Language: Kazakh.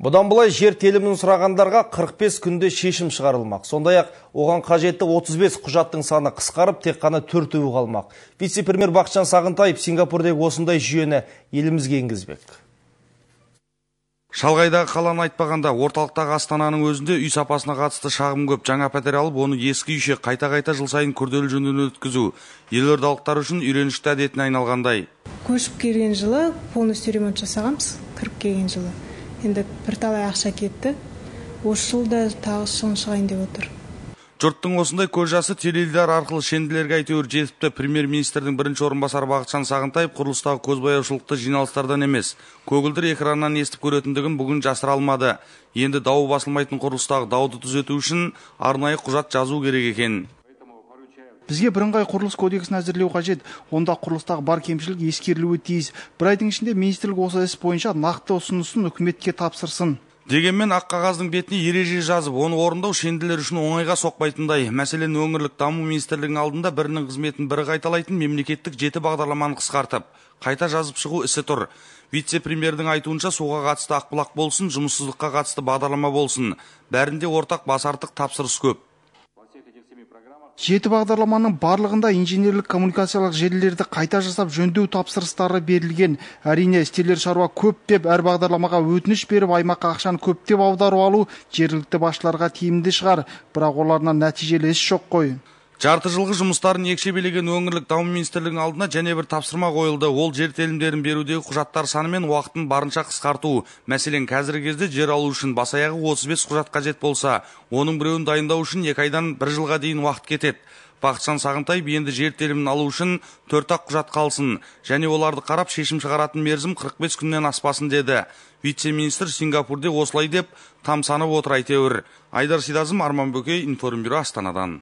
Бұдан былай жер телімін сұрағандарға 45 күнде шешім шығарылмақ. Сондай-ақ оған қажетті 35 құжаттың саны қысқарып, тек қана төртеуі қалмақ. Вице-премьер Бақытжан Сағынтаев Сингапурдегі осындай жүйені елімізге енгізбек. Шалғайдағы қаланы айтпағанда орталықтағы астананың өзінде үй сапасына қатысты шағым көп жаңа пәтер алып оны ескі үйше қайта қайта жыл сайын күрделі жөндеуден өткізу елордалықтар үшін үйренішті әдетін айналғандай көшіп келген жылы полностью ремонт жасағанбыз кіріп келген жылы енді бірталай ақша кетті осы да тағы шығын шығайын деп отыр жұрттың осындай көз жасы теледидар арқылы шенділерге әйтеуір жетіпті премьер министрдің бірінші орынбасары бақытжан сағынтаев құрылыстағы көзбояушылықты жиналыстардан емес көгілдір экраннан естіп көретіндігін бүгін жасыра алмады енді дауы басылмайтын құрылыстағы дауды түзету үшін арнайы құжат жазу керек екен бізге бірыңғай құрылыс кодексін әзірлеу қажет онда құрылыстағы бар кемшілік ескерілуі тиіс бір айдың ішінде министрлік осы іс бойынша нақты ұсынысын үкіметке тапсырсын дегенмен ақ қағаздың бетіне ереже жазып оны орындау шенділер үшін оңайға соқпайтындай мәселен өңірлік даму министрлігінің алдында бірінің қызметін бірі қайталайтын мемлекеттік жеті бағдарламаны қысқартып қайта жазып шығу ісі тұр вице премьердің айтуынша суға қатысты ақбұлақ болсын жұмыссыздыққа қатысты бағдарлама болсын бәрінде ортақ басартық тапсырыс көп жеті бағдарламаның барлығында инженерлік коммуникациялық желілерді қайта жасап жөндеу тапсырыстары берілген әрине істелер шаруа көп деп әр бағдарламаға өтініш беріп аймаққа ақшаны көптеп аударып алу жергілікті басшыларға тиімді шығар бірақ оларынан нәтижелі іс жоқ қой жарты жылғы жұмыстарын екшебелеген өңірлік даму министрлігінің алдына және бір тапсырма қойылды ол жер телімдерін берудегі құжаттар саны мен уақытын барынша қысқарту мәселен қазіргі кезде жер алу үшін бас аяғы 35 құжат қажет болса оның біреуін дайындау үшін екі айдан бір жылға дейін уақыт кетеді бақытжан сағынтаев енді жер телімін алу үшін төрт ақ құжат қалсын және оларды қарап шешім шығаратын мерзім 45 күннен аспасын деді вице министр сингапурде осылай деп тамсанып отыр әйтеуір айдар сидазым арман бөкей информбюро астанадан